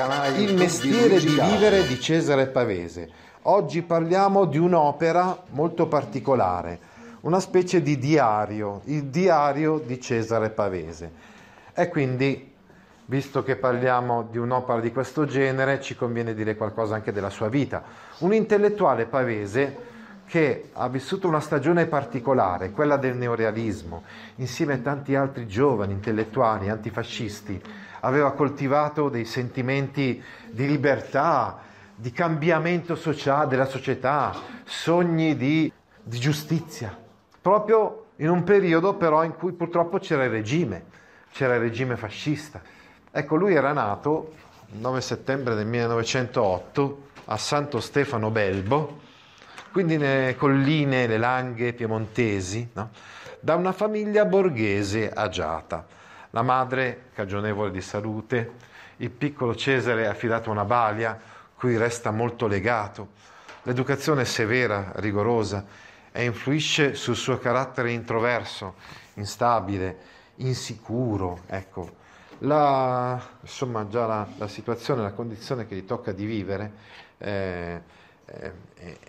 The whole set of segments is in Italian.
canale Il mestiere di, di vivere di Cesare Pavese. Oggi parliamo di un'opera molto particolare, una specie di diario, il diario di Cesare Pavese. E quindi, visto che parliamo di un'opera di questo genere, ci conviene dire qualcosa anche della sua vita. Un intellettuale pavese che ha vissuto una stagione particolare, quella del neorealismo, insieme a tanti altri giovani intellettuali antifascisti aveva coltivato dei sentimenti di libertà, di cambiamento sociale della società, sogni di, di giustizia, proprio in un periodo però in cui purtroppo c'era il regime, c'era il regime fascista. Ecco, lui era nato il 9 settembre del 1908 a Santo Stefano Belbo, quindi nelle colline, le langhe piemontesi, no? da una famiglia borghese agiata la madre cagionevole di salute, il piccolo Cesare affidato a una balia, cui resta molto legato, l'educazione è severa, rigorosa e influisce sul suo carattere introverso, instabile, insicuro, ecco. La, insomma, già la, la situazione, la condizione che gli tocca di vivere eh, è, è,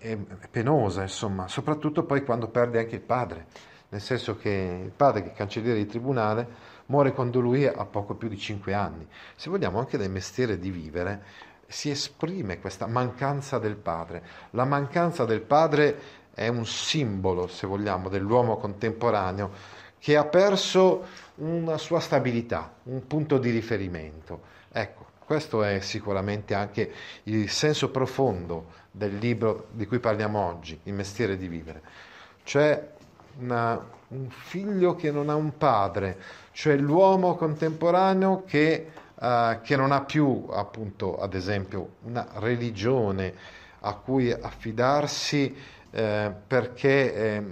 è penosa, insomma, soprattutto poi quando perde anche il padre, nel senso che il padre che è cancelliere di tribunale muore quando lui ha poco più di 5 anni. Se vogliamo, anche nel mestiere di vivere si esprime questa mancanza del padre. La mancanza del padre è un simbolo, se vogliamo, dell'uomo contemporaneo che ha perso una sua stabilità, un punto di riferimento. Ecco, questo è sicuramente anche il senso profondo del libro di cui parliamo oggi, Il mestiere di vivere. C'è una, un figlio che non ha un padre, cioè l'uomo contemporaneo che, eh, che non ha più, appunto, ad esempio, una religione a cui affidarsi eh, perché eh,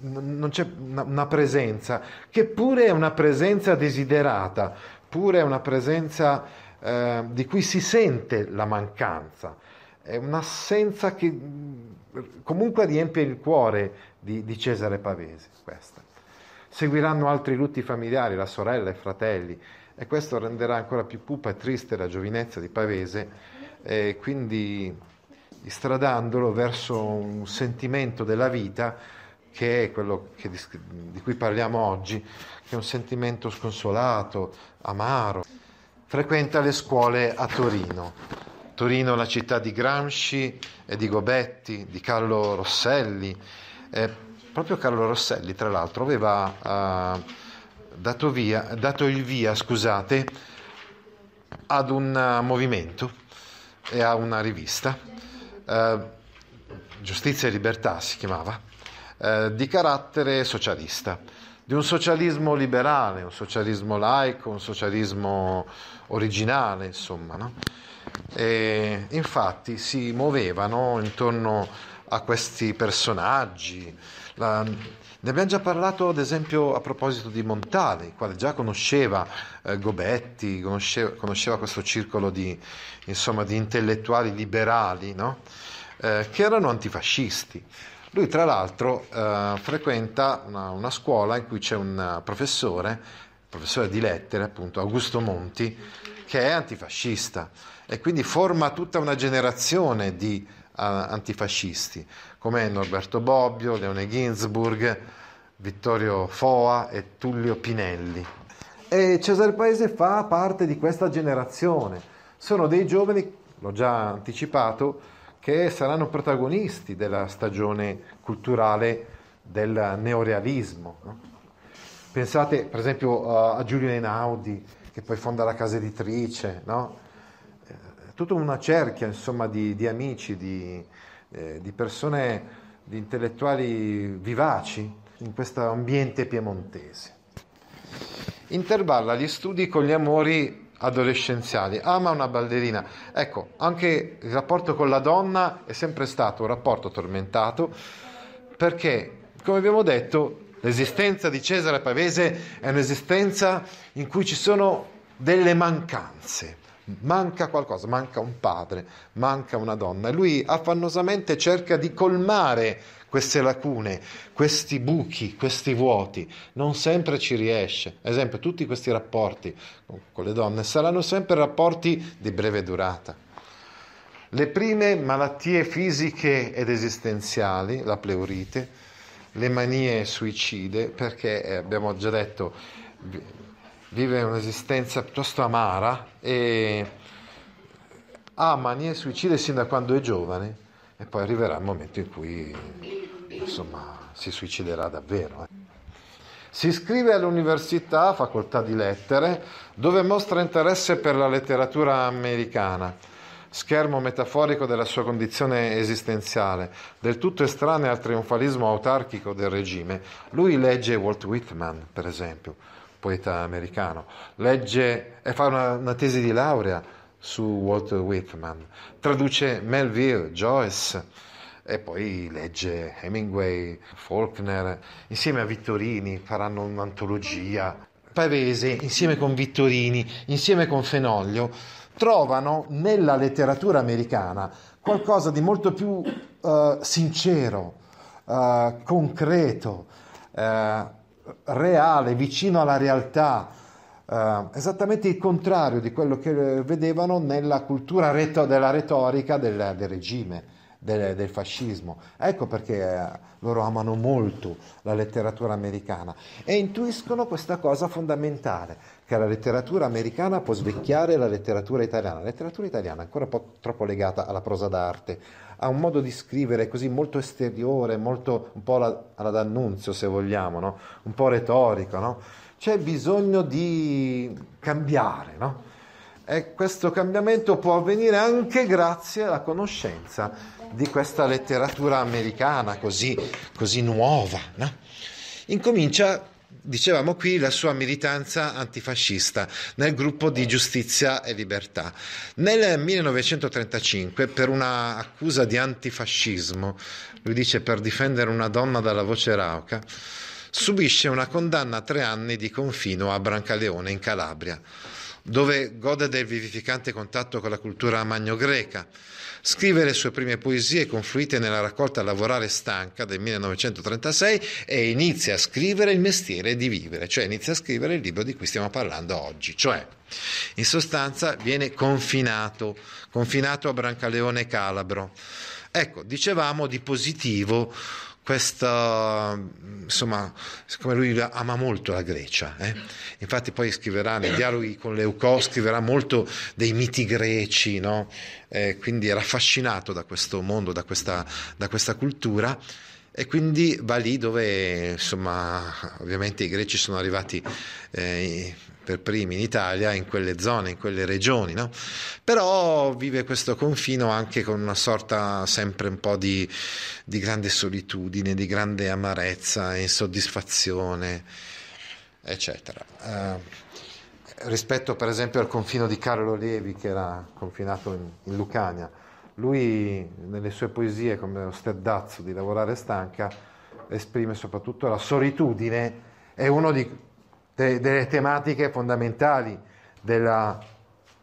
non c'è una, una presenza, che pure è una presenza desiderata, pure è una presenza eh, di cui si sente la mancanza è un'assenza che mm, comunque riempie il cuore di, di Cesare Pavesi. Questa. Seguiranno altri lutti familiari, la sorella e i fratelli, e questo renderà ancora più pupa e triste la giovinezza di Pavese, e quindi stradandolo verso un sentimento della vita che è quello che di, cui parliamo oggi, che è un sentimento sconsolato, amaro. Frequenta le scuole a Torino. Torino la città di Gramsci e di Gobetti, di Carlo Rosselli, eh, proprio Carlo Rosselli, tra l'altro, aveva eh, dato, via, dato, il via scusate, ad un eh, movimento e a una rivista, eh, Giustizia e Libertà si chiamava, eh, di carattere socialista, di un socialismo liberale, un socialismo laico, un socialismo originale, insomma. No? E infatti si muovevano intorno a questi personaggi, la, ehm, ne abbiamo già parlato ad esempio a proposito di Montale, il quale già conosceva eh, Gobetti, conosceva, conosceva, questo circolo di, insomma, di intellettuali liberali no? eh, che erano antifascisti. Lui tra l'altro eh, frequenta una, una scuola in cui c'è un professore, professore di lettere appunto, Augusto Monti, che è antifascista e quindi forma tutta una generazione di antifascisti, come Norberto Bobbio, Leone Ginsburg, Vittorio Foa e Tullio Pinelli. E Cesare Paese fa parte di questa generazione, sono dei giovani, l'ho già anticipato, che saranno protagonisti della stagione culturale del neorealismo. Pensate per esempio a Giulio Einaudi, che poi fonda la casa editrice, no? tutta una cerchia insomma, di, di, amici, di, eh, di, persone, di intellettuali vivaci in questo ambiente piemontese. Intervalla gli studi con gli amori adolescenziali, ama una ballerina. Ecco, anche il rapporto con la donna è sempre stato un rapporto tormentato perché, come abbiamo detto, l'esistenza di Cesare Pavese è un'esistenza in cui ci sono delle mancanze manca qualcosa, manca un padre, manca una donna. E lui affannosamente cerca di colmare queste lacune, questi buchi, questi vuoti. Non sempre ci riesce. Ad esempio, tutti questi rapporti con le donne saranno sempre rapporti di breve durata. Le prime malattie fisiche ed esistenziali, la pleurite, le manie suicide, perché eh, abbiamo già detto vive un'esistenza piuttosto amara e ha manie suicide sin da quando è giovane e poi arriverà il momento in cui insomma, si suiciderà davvero. Eh. Si iscrive all'università, facoltà di lettere, dove mostra interesse per la letteratura americana, schermo metaforico della sua condizione esistenziale, del tutto estranea al trionfalismo autarchico del regime. Lui legge Walt Whitman, per esempio, poeta americano, legge e fa una, una tesi di laurea su Walter Whitman, traduce Melville, Joyce e poi legge Hemingway, Faulkner, insieme a Vittorini faranno un'antologia. Pavese, insieme con Vittorini, insieme con Fenoglio, trovano nella letteratura americana qualcosa di molto più uh, sincero, uh, concreto, uh, reale, vicino alla realtà, eh, esattamente il contrario di quello che vedevano nella cultura reto- della retorica del, del regime. Del, del, fascismo. Ecco perché eh, loro amano molto la letteratura americana e intuiscono questa cosa fondamentale, che la letteratura americana può svecchiare la letteratura italiana. La letteratura italiana è ancora un po' troppo legata alla prosa d'arte, ha un modo di scrivere così molto esteriore, molto un po' alla, alla d'annunzio se vogliamo, no? un po' retorico, no? c'è bisogno di cambiare. No? E questo cambiamento può avvenire anche grazie alla conoscenza di questa letteratura americana così, così nuova. Incomincia dicevamo qui, la sua militanza antifascista nel gruppo di Giustizia e Libertà. Nel 1935, per una accusa di antifascismo, lui dice per difendere una donna dalla voce rauca, subisce una condanna a tre anni di confino a Brancaleone in Calabria dove gode del vivificante contatto con la cultura magno-greca. Scrive le sue prime poesie confluite nella raccolta Lavorare stanca del 1936 e inizia a scrivere il mestiere di vivere, cioè inizia a scrivere il libro di cui stiamo parlando oggi, cioè in sostanza viene confinato, confinato a Brancaleone Calabro. Ecco, dicevamo di positivo questa, insomma, siccome lui ama molto la Grecia, eh? infatti poi scriverà nei dialoghi con Leucò, scriverà molto dei miti greci, no? eh, quindi era affascinato da questo mondo, da questa, da questa cultura e quindi va lì dove, insomma, ovviamente i greci sono arrivati... Eh, per primi in Italia, in quelle zone, in quelle regioni, no? però vive questo confino anche con una sorta sempre un po' di, di grande solitudine, di grande amarezza, insoddisfazione, eccetera. Eh, rispetto per esempio al confino di Carlo Levi che era confinato in, in Lucania, lui nelle sue poesie come lo steddazzo di lavorare stanca esprime soprattutto la solitudine è uno di de, delle tematiche fondamentali della,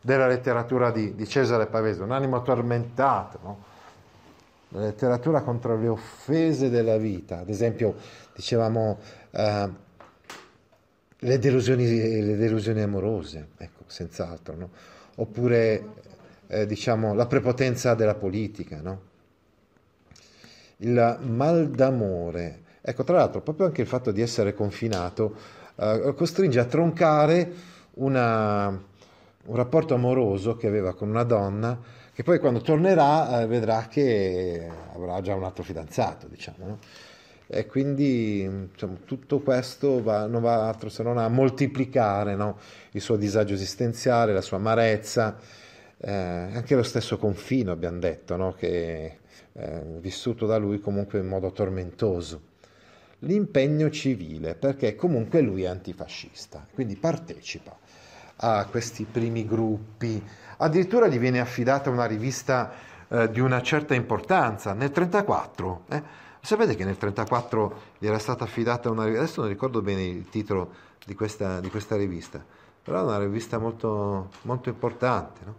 della letteratura di, di, Cesare Pavese, un animo tormentato, no? la letteratura contro le offese della vita, ad esempio dicevamo eh, le, delusioni, le, delusioni, amorose, ecco, senz'altro, no? oppure eh, diciamo, la prepotenza della politica, no? il mal d'amore. Ecco, tra l'altro, proprio anche il fatto di essere confinato eh, costringe a troncare una, un rapporto amoroso che aveva con una donna che poi quando tornerà eh, vedrà che avrà già un altro fidanzato, diciamo. No? E quindi diciamo, tutto questo va, non va altro se non a moltiplicare no? il suo disagio esistenziale, la sua amarezza, eh, anche lo stesso confino abbiamo detto, no? che eh, vissuto da lui comunque in modo tormentoso l'impegno civile, perché comunque lui è antifascista, quindi partecipa a questi primi gruppi. Addirittura gli viene affidata una rivista eh, di una certa importanza, nel 1934. Eh? Sapete che nel 1934 gli era stata affidata una rivista, adesso non ricordo bene il titolo di questa, di questa rivista, però è una rivista molto, molto importante. No?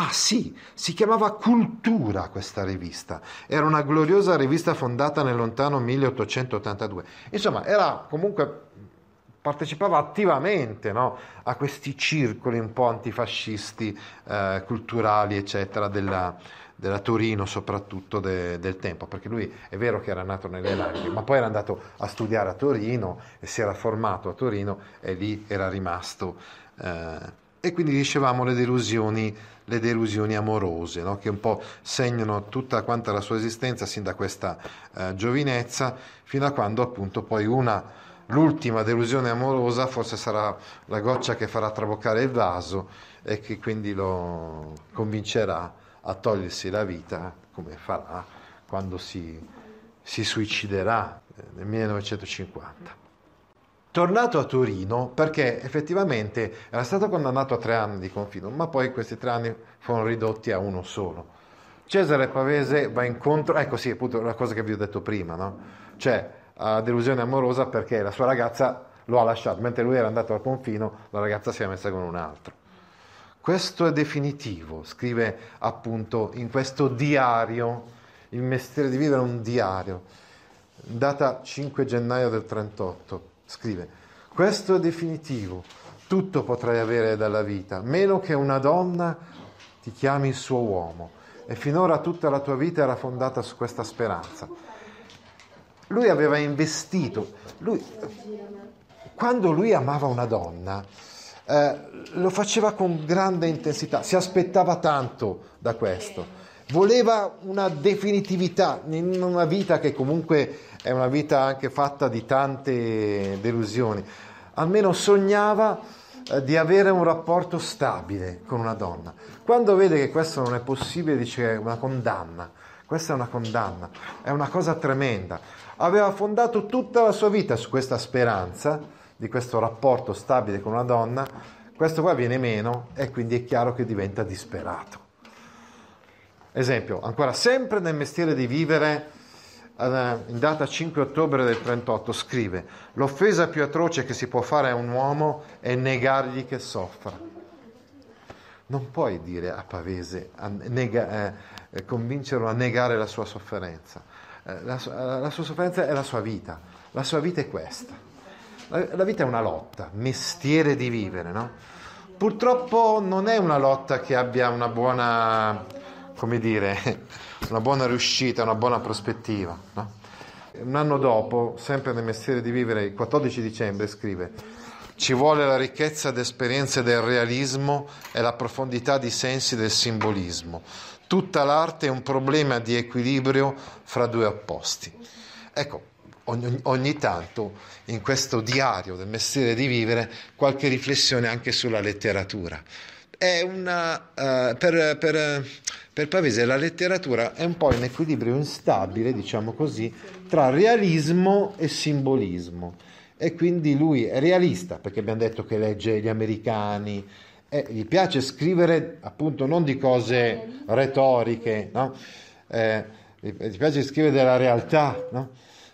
Ah sì, si chiamava Cultura questa rivista, era una gloriosa rivista fondata nel lontano 1882. Insomma, era comunque partecipava attivamente no, a questi circoli un po' antifascisti, eh, culturali, eccetera, della, della Torino soprattutto de, del tempo, perché lui è vero che era nato nelle Langhe, ma poi era andato a studiare a Torino e si era formato a Torino e lì era rimasto. Eh, e quindi dicevamo le delusioni le delusioni amorose, no? che un po' segnano tutta quanta la sua esistenza sin da questa eh, giovinezza, fino a quando appunto poi una l'ultima delusione amorosa forse sarà la goccia che farà traboccare il vaso e che quindi lo convincerà a togliersi la vita, come farà quando si, si suiciderà eh, nel 1950 tornato a Torino perché effettivamente era stato condannato a tre anni di confino, ma poi questi tre anni furono ridotti a uno solo. Cesare Pavese va incontro, ecco sì, appunto la cosa che vi ho detto prima, no? Cioè, a delusione amorosa perché la sua ragazza lo ha lasciato, mentre lui era andato al confino, la ragazza si è messa con un altro. Questo è definitivo, scrive appunto in questo diario, il mestiere di vivere è un diario, data 5 gennaio del 38 scrive, questo è definitivo, tutto potrai avere dalla vita, meno che una donna ti chiami il suo uomo. E finora tutta la tua vita era fondata su questa speranza. Lui aveva investito, lui, quando lui amava una donna, eh, lo faceva con grande intensità, si aspettava tanto da questo voleva una definitività in una vita che comunque è una vita anche fatta di tante delusioni. Almeno sognava eh, di avere un rapporto stabile con una donna. Quando vede che questo non è possibile dice che è una condanna. Questa è una condanna, è una cosa tremenda. Aveva fondato tutta la sua vita su questa speranza di questo rapporto stabile con una donna. Questo qua viene meno e quindi è chiaro che diventa disperato. Esempio, ancora sempre nel mestiere di vivere, eh, in data 5 ottobre del 38, scrive: L'offesa più atroce che si può fare a un uomo è negargli che soffra. Non puoi dire a Pavese, a nega, eh, eh convincerlo a negare la sua sofferenza. Eh, la, la, sua sofferenza è la sua vita, la sua vita è questa. La, la vita è una lotta, mestiere di vivere, no? Purtroppo non è una lotta che abbia una buona come dire, una buona riuscita, una buona prospettiva. No? Un anno dopo, sempre nel mestiere di vivere, il 14 dicembre, scrive, ci vuole la ricchezza d'esperienze del realismo e la profondità di sensi del simbolismo. Tutta l'arte è un problema di equilibrio fra due opposti. Ecco, ogni, ogni tanto in questo diario del mestiere di vivere qualche riflessione anche sulla letteratura è una, uh, eh, per, per, per, Pavese la letteratura è un po' in equilibrio instabile, diciamo così, tra realismo e simbolismo. E quindi lui è realista, perché abbiamo detto che legge gli americani, e gli piace scrivere appunto non di cose retoriche, no? eh, gli piace scrivere della realtà, no?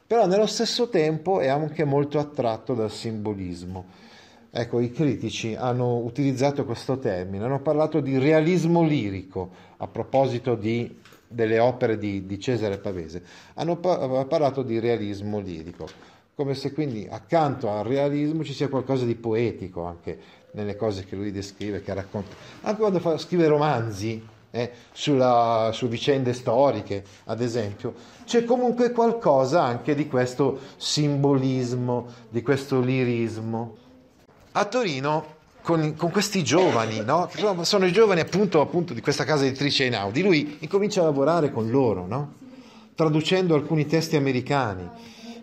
però nello stesso tempo è anche molto attratto dal simbolismo Ecco, i critici hanno utilizzato questo termine, hanno parlato di realismo lirico a proposito di, delle opere di, di, Cesare Pavese, hanno par- parlato di realismo lirico, come se quindi accanto al realismo ci sia qualcosa di poetico anche nelle cose che lui descrive, che racconta. Anche quando fa, scrive romanzi eh, sulla, su vicende storiche, ad esempio, c'è comunque qualcosa anche di questo simbolismo, di questo lirismo a Torino con, con questi giovani, no? sono i giovani appunto, appunto, di questa casa editrice Einaudi, lui incomincia a lavorare con loro, no? traducendo alcuni testi americani.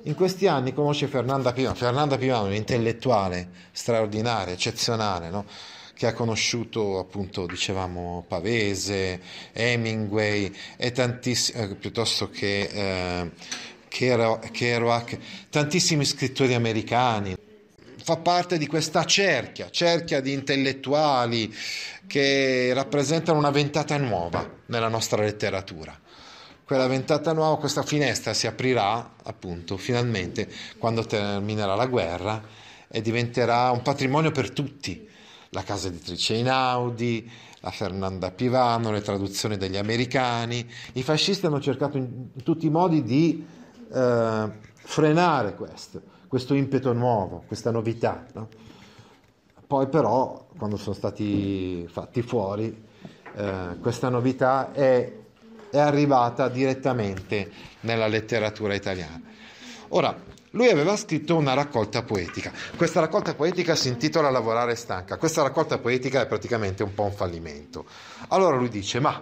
In questi anni conosce Fernanda Pivano, Fernanda Pivano è un'intellettuale straordinaria, eccezionale, no? che ha conosciuto appunto, dicevamo, Pavese, Hemingway e tantissimi, eh, piuttosto che... Eh, Kerouac, tantissimi scrittori americani fa parte di questa cerchia, cerchia di intellettuali che rappresentano una ventata nuova nella nostra letteratura. Quella ventata nuova, questa finestra si aprirà appunto finalmente quando terminerà la guerra e diventerà un patrimonio per tutti. La casa editrice Inaudi, la Fernanda Pivano, le traduzioni degli americani. I fascisti hanno cercato in tutti i modi di eh, frenare questo questo impeto nuovo, questa novità. No? Poi però, quando sono stati fatti fuori, eh, questa novità è, è arrivata direttamente nella letteratura italiana. Ora, lui aveva scritto una raccolta poetica. Questa raccolta poetica si intitola Lavorare stanca. Questa raccolta poetica è praticamente un po' un fallimento. Allora lui dice, ma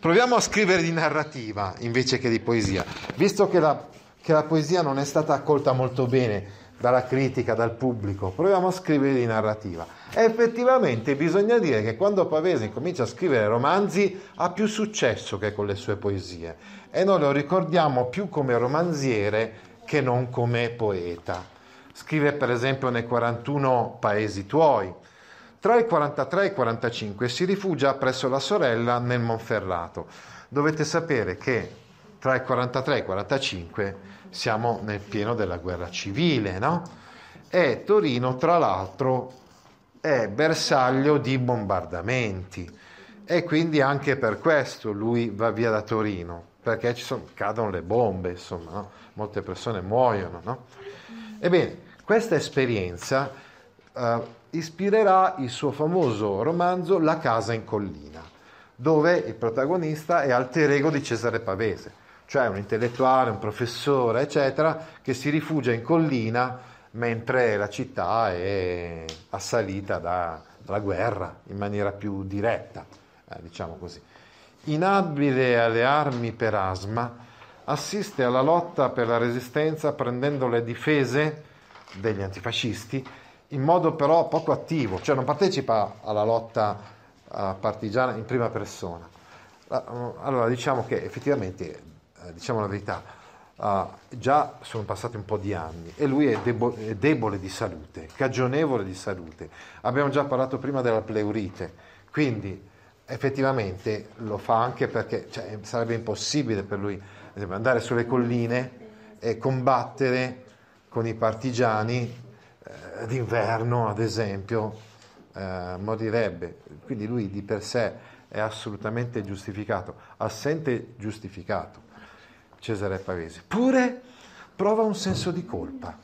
proviamo a scrivere di narrativa invece che di poesia, visto che la che la poesia non è stata accolta molto bene dalla critica, dal pubblico, proviamo a scrivere di narrativa. E effettivamente bisogna dire che quando Pavese comincia a scrivere romanzi ha più successo che con le sue poesie e noi lo ricordiamo più come romanziere che non come poeta. Scrive per esempio nei 41 Paesi tuoi. Tra il 43 e il 45 si rifugia presso la sorella nel Monferrato. Dovete sapere che tra il 43 e il 45 siamo nel pieno della guerra civile, no? E Torino, tra l'altro, è bersaglio di bombardamenti e quindi anche per questo lui va via da Torino, perché sono, cadono le bombe, insomma, no? molte persone muoiono, no? Ebbene, questa esperienza uh, ispirerà il suo famoso romanzo La casa in collina, dove il protagonista è alter ego di Cesare Pavese cioè un intellettuale, un professore, eccetera, che si rifugia in collina mentre la città è assalita da, dalla guerra in maniera più diretta, eh, diciamo così. Inabile alle armi per asma, assiste alla lotta per la resistenza prendendo le difese degli antifascisti in modo però poco attivo, cioè non partecipa alla lotta eh, partigiana in prima persona. Mm, allora diciamo che effettivamente eh, diciamo la verità, eh, già sono passati un po' di anni e lui è, debo- è debole di salute, cagionevole di salute. Abbiamo già parlato prima della pleurite, quindi effettivamente lo fa anche perché cioè, sarebbe impossibile per lui andare sulle colline e combattere con i partigiani eh, d'inverno, ad esempio, eh, morirebbe. Quindi lui di per sé è assolutamente giustificato, assente giustificato. Cesare Pavese. Pure prova un senso di colpa,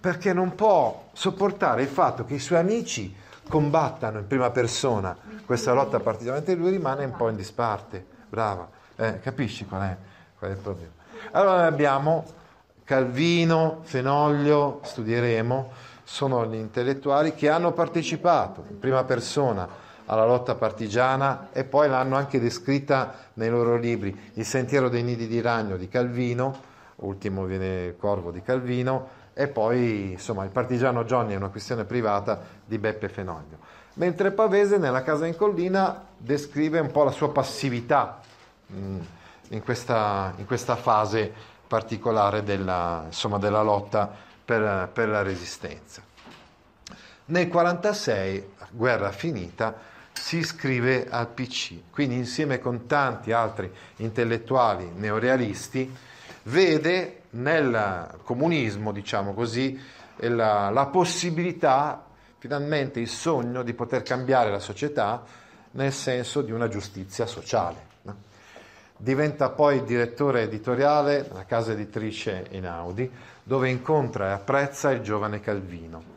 perché non può sopportare il fatto che i suoi amici combattano in prima persona questa lotta partigianamente, lui rimane un po' in disparte. Brava, eh, capisci qual è, qual è il problema. Allora abbiamo Calvino, Fenoglio, studieremo, sono gli intellettuali che hanno partecipato in prima persona alla lotta partigiana e poi l'hanno anche descritta nei loro libri, Il sentiero dei nidi di ragno di Calvino, ultimo viene il Corvo di Calvino, e poi insomma il partigiano Johnny è una questione privata di Beppe Fenoglio. Mentre Pavese nella casa in collina descrive un po' la sua passività mm, in, questa, in questa fase particolare della, insomma, della lotta per, per la resistenza. Nel 1946, guerra finita, si iscrive al PC, quindi insieme con tanti altri intellettuali neorealisti, vede nel comunismo, diciamo così, eh, la, la possibilità, finalmente il sogno di poter cambiare la società nel senso di una giustizia sociale. Diventa poi direttore editoriale della casa editrice Einaudi, dove incontra e apprezza il giovane Calvino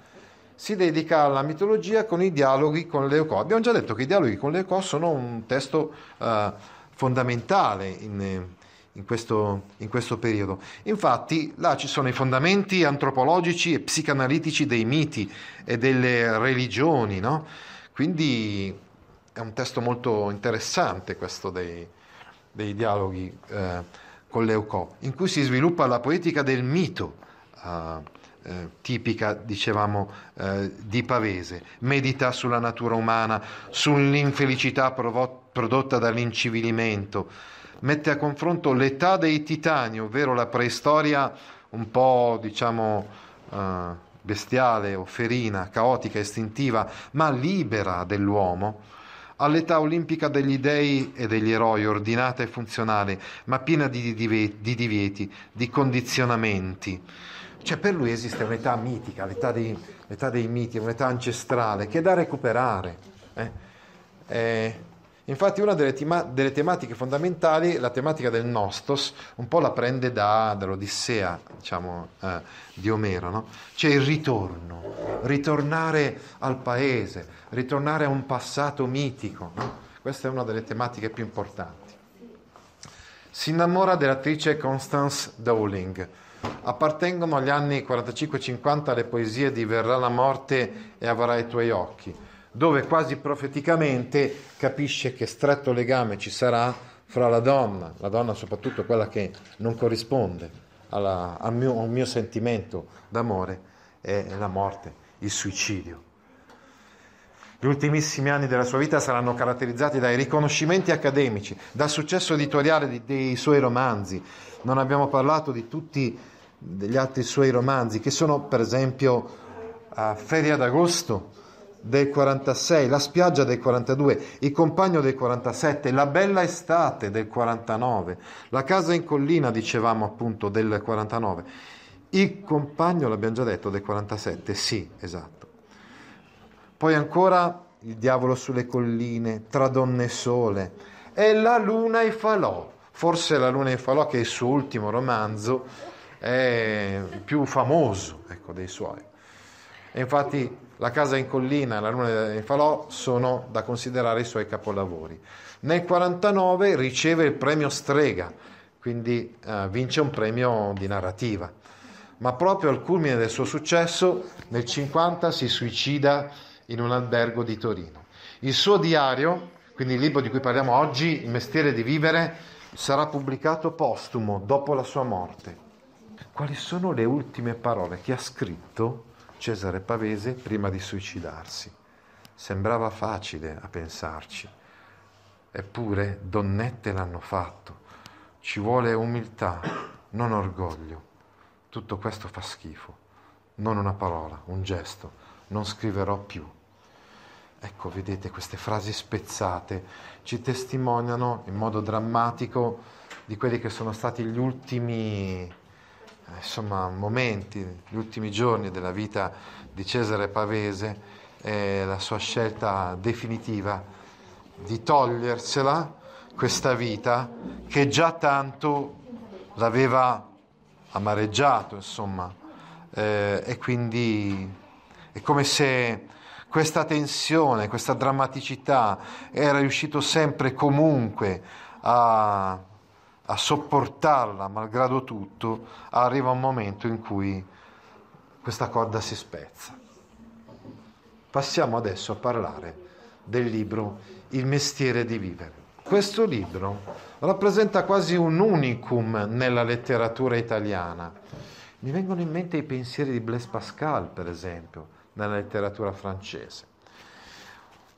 si dedica alla mitologia con i dialoghi con Leucò. Abbiamo già detto che i dialoghi con Leucò sono un testo eh, fondamentale in, in, questo, in, questo, periodo. Infatti là ci sono i fondamenti antropologici e psicanalitici dei miti e delle religioni, no? quindi è un testo molto interessante questo dei, dei dialoghi eh, con Leucò, in cui si sviluppa la poetica del mito. Eh, eh, tipica, dicevamo, eh, di Pavese. Medita sulla natura umana, sull'infelicità provo- prodotta dall'incivilimento. Mette a confronto l'età dei titani, ovvero la preistoria un po', diciamo, eh, bestiale o ferina, caotica, istintiva, ma libera dell'uomo, all'età olimpica degli dei e degli eroi, ordinata e funzionale, ma piena di, divieti, di condizionamenti. Cioè per lui esiste un'età mitica, l'età dei, l'età dei miti, un'età ancestrale che è da recuperare. Eh? Eh, infatti una delle, tema- delle, tematiche fondamentali, la tematica del Nostos, un po' la prende da, dall'Odissea diciamo, eh, di Omero, no? c'è il ritorno, ritornare al paese, ritornare a un passato mitico. No? Questa è una delle tematiche più importanti. Si innamora dell'attrice Constance Dowling Appartengono agli anni 45-50 le poesie di Verrà la morte e Avrà i tuoi occhi, dove quasi profeticamente capisce che stretto legame ci sarà fra la donna, la donna soprattutto quella che non corrisponde alla, al, mio, al mio sentimento d'amore, e la morte, il suicidio. Gli ultimissimi anni della sua vita saranno caratterizzati dai riconoscimenti accademici, dal successo editoriale dei suoi romanzi. Non abbiamo parlato di tutti gli altri suoi romanzi, che sono per esempio uh, Feria d'agosto del 46, La spiaggia del 42, Il compagno del 47, La bella estate del 49, La casa in collina, dicevamo appunto, del 49. Il compagno, l'abbiamo già detto, del 47, sì, esatto. Poi ancora il diavolo sulle colline, tra donne e sole, e la luna e falò. Forse la luna e falò, che è il suo ultimo romanzo, è il più famoso ecco, dei suoi. E infatti la casa in collina e la luna e falò sono da considerare i suoi capolavori. Nel 49 riceve il premio Strega, quindi eh, vince un premio di narrativa. Ma proprio al culmine del suo successo, nel 50 si suicida in un albergo di Torino. Il suo diario, quindi il libro di cui parliamo oggi, Il mestiere di vivere, sarà pubblicato postumo dopo la sua morte. Quali sono le ultime parole che ha scritto Cesare Pavese prima di suicidarsi? Sembrava facile a pensarci, eppure donnette l'hanno fatto. Ci vuole umiltà, non orgoglio. Tutto questo fa schifo, non una parola, un gesto non scriverò più. Ecco, vedete, queste frasi spezzate ci testimoniano in modo drammatico di quelli che sono stati gli ultimi eh, insomma, momenti, gli ultimi giorni della vita di Cesare Pavese e la sua scelta definitiva di togliersela questa vita che già tanto l'aveva amareggiato, insomma, eh, e quindi è come se questa tensione, questa drammaticità era riuscito sempre comunque a, a sopportarla malgrado tutto, arriva un momento in cui questa corda si spezza. Passiamo adesso a parlare del libro Il mestiere di vivere. Questo libro rappresenta quasi un unicum nella letteratura italiana. Mi vengono in mente i pensieri di Blaise Pascal, per esempio, nella letteratura francese.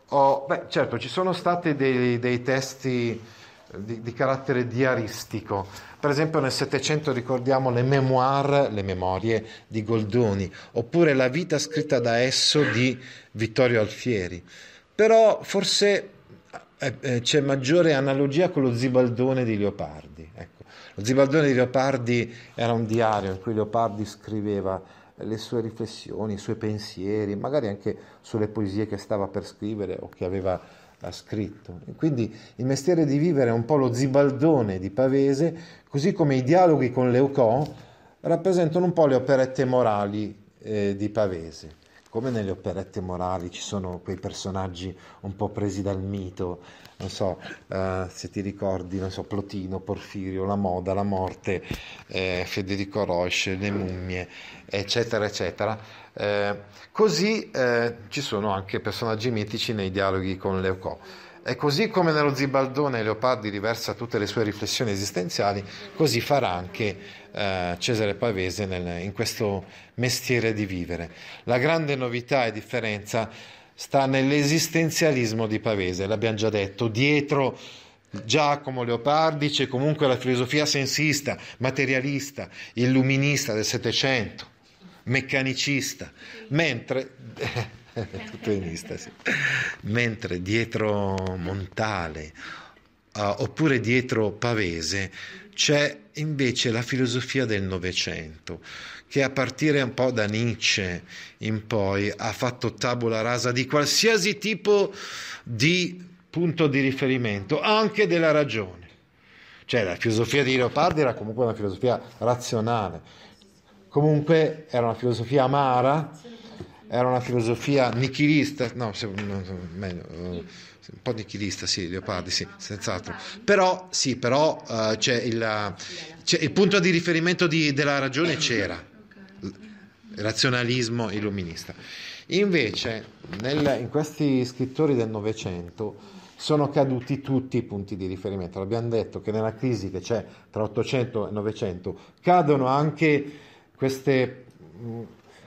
Oh, beh, certo, ci sono stati dei, dei testi eh, di, di, carattere diaristico, per esempio nel Settecento ricordiamo le memoire, le memorie di Goldoni, oppure la vita scritta da esso di Vittorio Alfieri. Però forse eh, eh, c'è maggiore analogia con lo Zibaldone di Leopardi. Ecco. Lo Zibaldone di Leopardi era un diario in cui Leopardi scriveva le sue riflessioni, i suoi pensieri, magari anche sulle poesie che stava per scrivere o che aveva eh, scritto. quindi il mestiere di vivere è un po' lo zibaldone di Pavese, così come i dialoghi con Leucon rappresentano un po' le operette morali eh, di Pavese. Come nelle operette morali ci sono quei personaggi un po' presi dal mito, non so uh, se ti ricordi, non so, Plotino, Porfirio, La Moda, La Morte, eh, Federico Roche, Le Mummie, eccetera, eccetera. Eh, così eh, ci sono anche personaggi mitici nei dialoghi con Leucò. E così come nello Zibaldone Leopardi riversa tutte le sue riflessioni esistenziali, così farà anche eh, Cesare Pavese nel, in questo mestiere di vivere. La grande novità e differenza sta nell'esistenzialismo di Pavese, l'abbiamo già detto, dietro Giacomo Leopardi c'è comunque la filosofia sensista, materialista, illuminista del Settecento, meccanicista, mentre, tutto in sì. mentre dietro Montale uh, oppure dietro Pavese c'è invece la filosofia del Novecento che a partire un po' da Nietzsche in poi ha fatto tabula rasa di qualsiasi tipo di punto di riferimento, anche della ragione. Cioè la filosofia di Leopardi era comunque una filosofia razionale, comunque era una filosofia amara, era una filosofia nichilista, no, se, no, meglio, un po' nichilista, sì, Leopardi, sì, senz'altro. Però, sì, però uh, cioè il, cioè il, punto di riferimento di, della ragione c'era razionalismo illuminista. Invece nel, in questi scrittori del Novecento sono caduti tutti i punti di riferimento. L'abbiamo detto che nella crisi che c'è tra 800 e 900 cadono anche queste,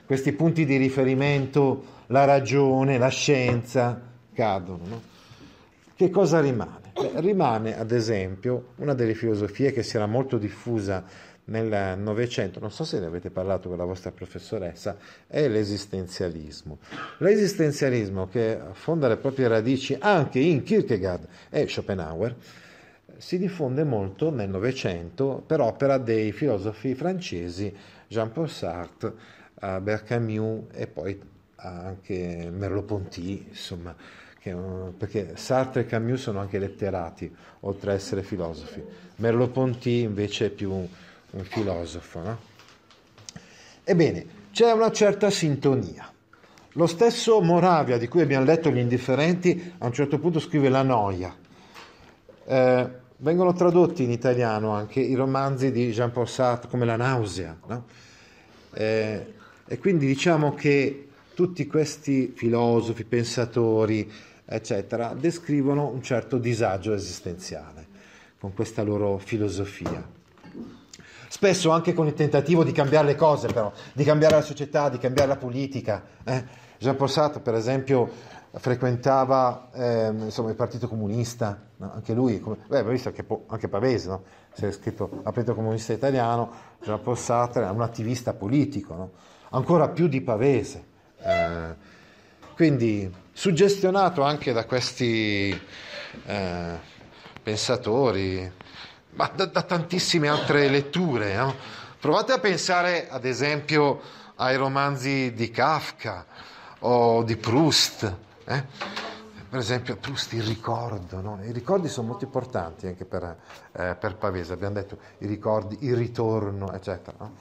questi punti di riferimento, la ragione, la scienza, cadono. No? Che cosa rimane? Beh, rimane ad esempio una delle filosofie che si era molto diffusa nel Novecento, non so se ne avete parlato con la vostra professoressa, è l'esistenzialismo. L'esistenzialismo che fonda le proprie radici anche in Kierkegaard e Schopenhauer, si diffonde molto nel Novecento per opera dei filosofi francesi Jean-Paul Sartre, Albert eh, Camus e poi anche Merleau-Ponty, insomma, che, eh, perché Sartre e Camus sono anche letterati, oltre ad essere filosofi. Merleau-Ponty invece è più un filosofo. No? Ebbene, c'è una certa sintonia. Lo stesso Moravia, di cui abbiamo letto gli indifferenti, a un certo punto scrive La noia. Eh, vengono tradotti in italiano anche i romanzi di Jean-Paul Sartre come La nausea. No? Eh, e quindi diciamo che tutti questi filosofi, pensatori, eccetera, descrivono un certo disagio esistenziale con questa loro filosofia spesso anche con il tentativo di cambiare le cose però, di cambiare la società, di cambiare la politica. Eh. Jean Paul Sartre per esempio frequentava eh, insomma, il Partito Comunista, no? anche lui, come, beh, abbiamo visto che po- anche Pavese, no? si è scritto al Partito Comunista Italiano, Jean Paul Sartre è un attivista politico, no? ancora più di Pavese. Eh, quindi suggestionato anche da questi eh, pensatori, ma da, da tantissime altre letture. No? Provate a pensare, ad esempio, ai romanzi di Kafka o di Proust. Eh? Per esempio, Proust, il ricordo. No? I ricordi sono molto importanti anche per, eh, per Pavese, abbiamo detto i ricordi, il ritorno, eccetera. No?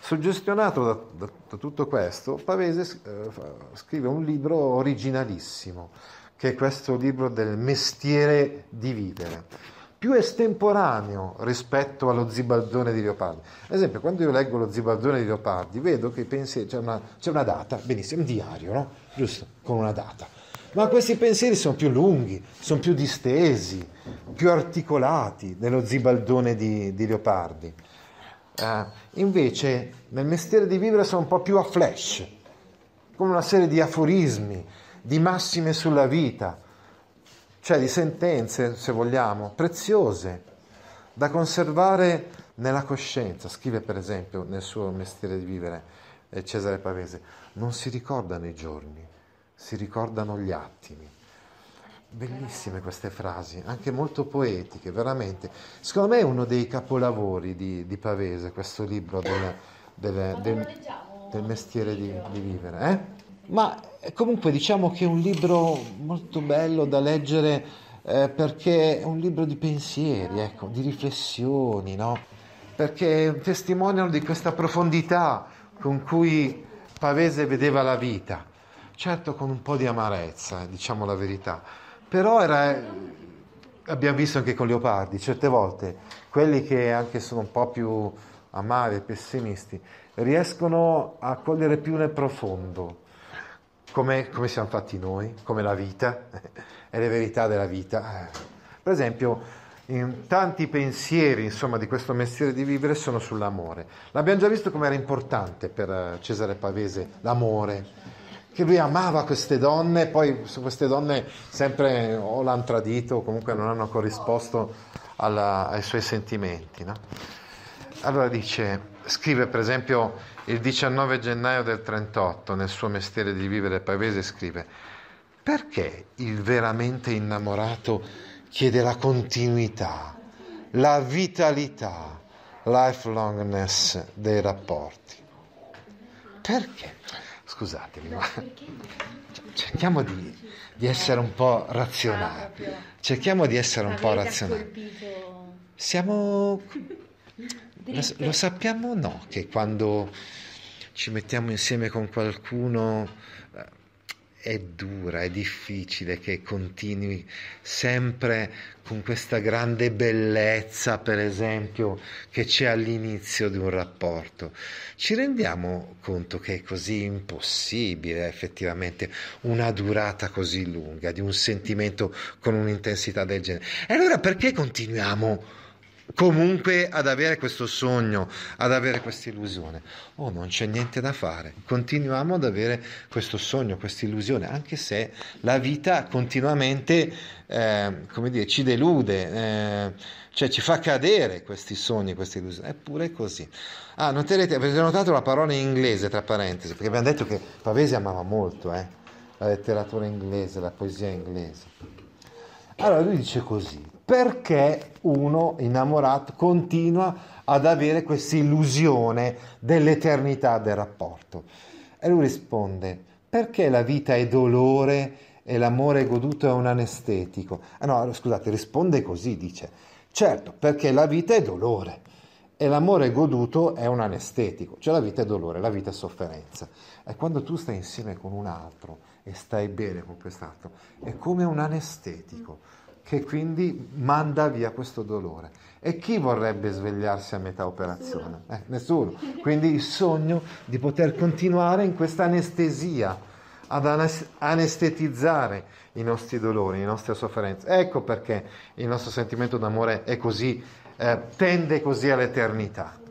Suggestionato da, da, da, tutto questo, Pavese eh, scrive un libro originalissimo, che è questo libro del mestiere di vivere più estemporaneo rispetto allo zibaldone di Leopardi. Ad esempio, quando io leggo lo zibaldone di Leopardi, vedo che pensi, c'è, una, c'è una data, benissimo, un diario, no? Giusto, con una data. Ma questi pensieri sono più lunghi, sono più distesi, più articolati nello zibaldone di, di Leopardi. Eh, invece, nel mestiere di vivere sono un po' più a flash, come una serie di aforismi, di massime sulla vita cioè di sentenze, se vogliamo, preziose da conservare nella coscienza. Scrive per esempio nel suo mestiere di vivere eh, Cesare Pavese, non si ricordano i giorni, si ricordano gli attimi. Bellissime queste frasi, anche molto poetiche, veramente. Secondo me è uno dei capolavori di, di Pavese, questo libro del, del, del, del mestiere di, di vivere. Eh? ma eh, comunque diciamo che è un libro molto bello da leggere eh, perché è un libro di pensieri, ecco, di riflessioni, no? perché testimoniano di questa profondità con cui Pavese vedeva la vita, certo con un po' di amarezza, diciamo la verità, però era, eh, abbiamo visto anche con Leopardi, certe volte quelli che anche sono un po' più amari pessimisti riescono a cogliere più nel profondo come, come siamo fatti noi, come la vita e le verità della vita. Eh, per esempio, in tanti pensieri insomma, di questo mestiere di vivere sono sull'amore. L'abbiamo già visto come era importante per eh, Cesare Pavese l'amore, che lui amava queste donne, poi queste donne sempre o l'hanno tradito o comunque non hanno corrisposto alla, ai suoi sentimenti. No? Allora dice, scrive per esempio il 19 gennaio del 38 nel suo mestiere di vivere paese scrive perché il veramente innamorato chiede la continuità, la vitalità, lifelongness dei rapporti? Perché? Scusatemi, ma cerchiamo di, di essere un po' razionali. Cerchiamo di essere un po' razionali. Siamo lo, lo, sappiamo o no che quando ci mettiamo insieme con qualcuno eh, è dura, è difficile che continui sempre con questa grande bellezza, per esempio, che c'è all'inizio di un rapporto. Ci rendiamo conto che è così impossibile effettivamente una durata così lunga di un sentimento con un'intensità del genere. E allora perché continuiamo? comunque ad avere questo sogno, ad avere questa illusione. Oh, non c'è niente da fare, continuiamo ad avere questo sogno, questa illusione, anche se la vita continuamente, eh, come dire, ci delude, eh, cioè ci fa cadere questi sogni, queste illusioni, eppure è così. Ah, noterete, avete notato la parola in inglese, tra parentesi, perché abbiamo detto che Pavesi amava molto eh, la letteratura inglese, la poesia inglese. Allora lui dice così, perché uno innamorato continua ad avere questa illusione dell'eternità del rapporto. E lui risponde, perché la vita è dolore e l'amore goduto è un anestetico? Ah no, scusate, risponde così, dice, certo, perché la vita è dolore e l'amore goduto è un anestetico, cioè la vita è dolore, la vita è sofferenza. E quando tu stai insieme con un altro e stai bene con quest'altro, è come un anestetico che quindi manda via questo dolore. E chi vorrebbe svegliarsi a metà operazione? Eh, nessuno. Quindi il sogno di poter continuare in questa anestesia, ad anestetizzare i nostri dolori, le nostre sofferenze. Ecco perché il nostro sentimento d'amore è così, eh, tende così all'eternità.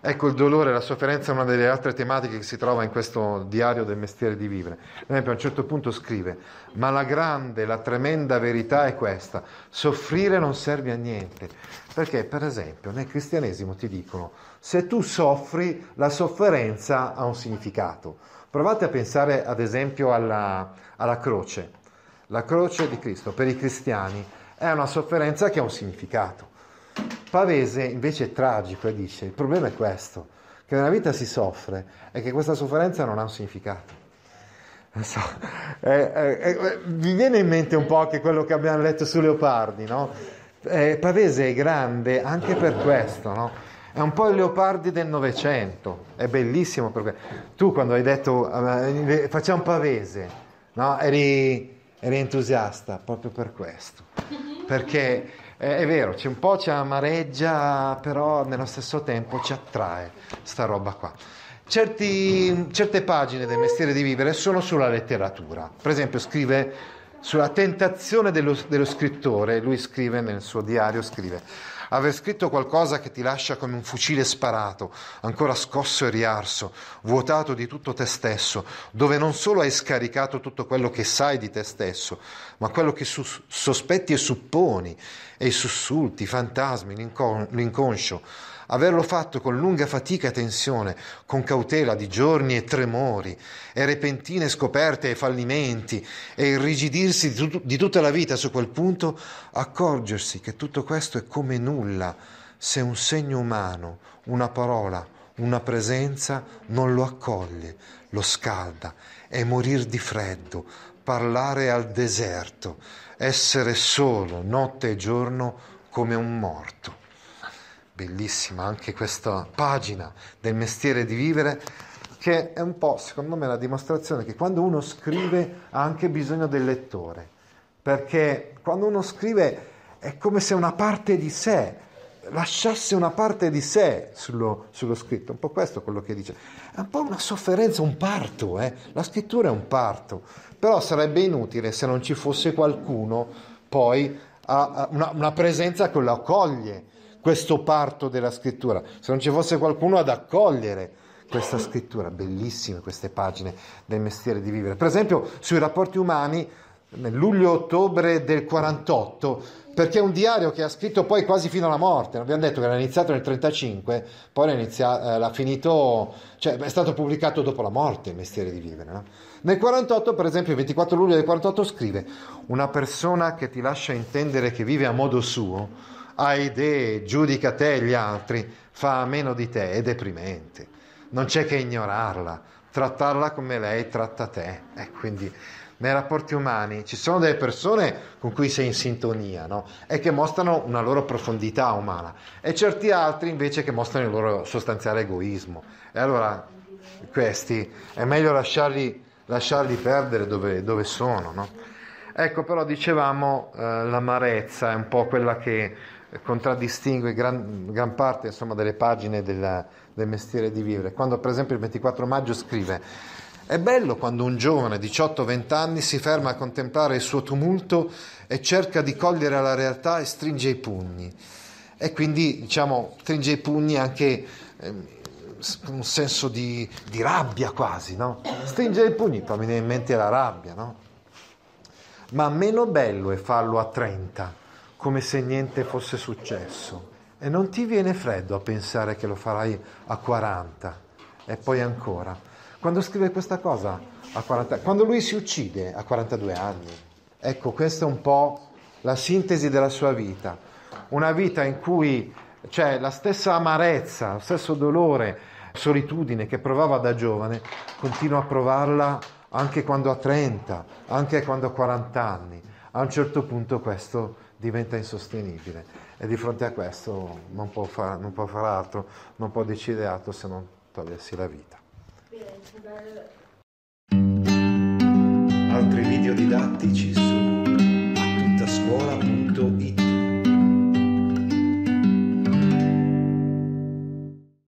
Ecco, il dolore e la sofferenza è una delle altre tematiche che si trova in questo diario del mestiere di vivere. Ad esempio, a un certo punto scrive, ma la grande, la tremenda verità è questa, soffrire non serve a niente. Perché, per esempio, nel cristianesimo ti dicono, se tu soffri, la sofferenza ha un significato. Provate a pensare, ad esempio, alla, alla croce. La croce di Cristo per i cristiani è una sofferenza che ha un significato Pavese invece è tragico e dice il problema è questo, che nella vita si soffre e che questa sofferenza non ha un significato. So, eh, eh, mi viene in mente un po' anche quello che abbiamo letto su Leopardi, no? Eh, Pavese è grande anche per questo, no? È un po' il Leopardi del Novecento, è bellissimo perché tu quando hai detto eh, facciamo Pavese, no? eri, eri entusiasta proprio per questo, perché eh, è vero, c'è un po' ci amareggia, però nello stesso tempo ci attrae sta roba qua. Certi, certe pagine del mestiere di vivere sono sulla letteratura. Per esempio scrive sulla tentazione dello, dello scrittore, lui scrive nel suo diario, scrive Aver scritto qualcosa che ti lascia come un fucile sparato, ancora scosso e riarso, vuotato di tutto te stesso, dove non solo hai scaricato tutto quello che sai di te stesso, ma quello che sus- sospetti e supponi, e i sussulti, i fantasmi, l'incon- l'inconscio, averlo fatto con lunga fatica e tensione, con cautela di giorni e tremori, e repentine scoperte e fallimenti, e irrigidirsi di, tut- di tutta la vita su quel punto, accorgersi che tutto questo è come nulla se un segno umano, una parola, una presenza non lo accoglie, lo scalda, è morir di freddo, parlare al deserto, essere solo notte e giorno come un morto bellissima anche questa pagina del mestiere di vivere che è un po' secondo me la dimostrazione che quando uno scrive ha anche bisogno del lettore perché quando uno scrive è come se una parte di sé lasciasse una parte di sé sullo, sullo scritto, un po' questo quello che dice, è un po' una sofferenza, un parto, eh? la scrittura è un parto, però sarebbe inutile se non ci fosse qualcuno poi a, a una, una presenza che lo accoglie, questo parto della scrittura, se non ci fosse qualcuno ad accogliere questa scrittura, bellissime queste pagine del mestiere di vivere. Per esempio sui rapporti umani nel luglio-ottobre del 48, perché è un diario che ha scritto poi quasi fino alla morte, abbiamo detto che era iniziato nel 35, poi inizia, eh, l'ha finito, cioè è stato pubblicato dopo la morte il mestiere di vivere. No? Nel 48, per esempio, il 24 luglio del 48 scrive, una persona che ti lascia intendere che vive a modo suo, hai idee, giudica te e gli altri, fa a meno di te, è deprimente. Non c'è che ignorarla, trattarla come lei tratta te. E eh, quindi nei rapporti umani ci sono delle persone con cui sei in sintonia no? e che mostrano una loro profondità umana e certi altri invece che mostrano il loro sostanziale egoismo. E allora questi è meglio lasciarli, lasciarli perdere dove, dove sono. No? Ecco però dicevamo eh, l'amarezza è un po' quella che contraddistingue gran, gran parte insomma, delle pagine della, del mestiere di vivere. Quando per esempio il 24 maggio scrive è bello quando un giovane, 18-20 anni, si ferma a contemplare il suo tumulto e cerca di cogliere la realtà e stringe i pugni. E quindi, diciamo, stringe i pugni anche eh, un senso di, di rabbia quasi, no? Stringe i pugni, poi mi viene in mente la rabbia, no? Ma meno bello è farlo a 30 come se niente fosse successo e non ti viene freddo a pensare che lo farai a 40 e poi ancora. Quando scrive questa cosa a 40, quando lui si uccide a 42 anni, ecco questa è un po' la sintesi della sua vita, una vita in cui c'è la stessa amarezza, lo stesso dolore, solitudine che provava da giovane, continua a provarla anche quando ha 30, anche quando ha 40 anni. A un certo punto questo diventa insostenibile e di fronte a questo non può, far, non può far altro, non può decidere altro se non togliersi la vita. Altri video didattici su attuttascuola.it